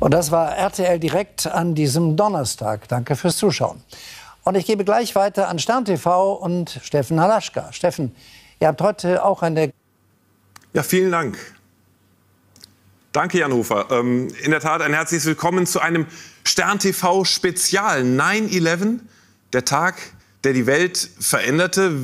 Und das war RTL direkt an diesem Donnerstag. Danke fürs Zuschauen. Und ich gebe gleich weiter an Stern TV und Steffen Halaschka. Steffen, ihr habt heute auch eine. Ja, vielen Dank. Danke, Jan Hofer. Ähm, in der Tat ein herzliches Willkommen zu einem Stern TV Spezial 9-11, der Tag, der die Welt veränderte.